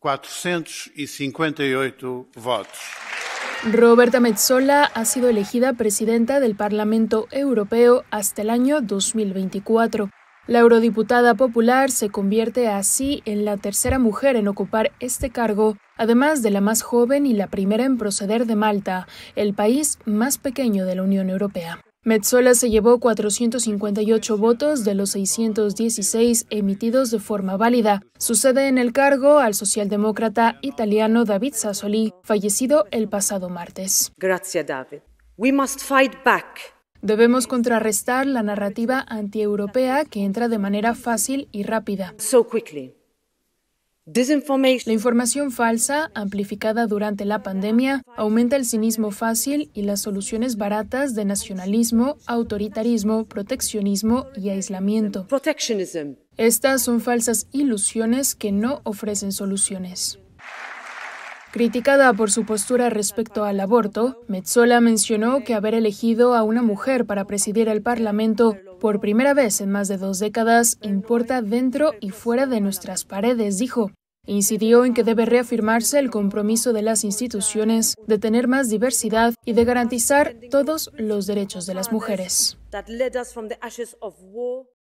458 votos. Roberta Metzola ha sido elegida presidenta del Parlamento Europeo hasta el año 2024. La eurodiputada popular se convierte así en la tercera mujer en ocupar este cargo, además de la más joven y la primera en proceder de Malta, el país más pequeño de la Unión Europea. Metzola se llevó 458 votos de los 616 emitidos de forma válida. Sucede en el cargo al socialdemócrata italiano David Sassoli, fallecido el pasado martes. Gracias, David. Debemos contrarrestar la narrativa antieuropea que entra de manera fácil y rápida. La información falsa, amplificada durante la pandemia, aumenta el cinismo fácil y las soluciones baratas de nacionalismo, autoritarismo, proteccionismo y aislamiento. Estas son falsas ilusiones que no ofrecen soluciones. Criticada por su postura respecto al aborto, Metzola mencionó que haber elegido a una mujer para presidir el Parlamento por primera vez en más de dos décadas importa dentro y fuera de nuestras paredes, dijo. Incidió en que debe reafirmarse el compromiso de las instituciones de tener más diversidad y de garantizar todos los derechos de las mujeres.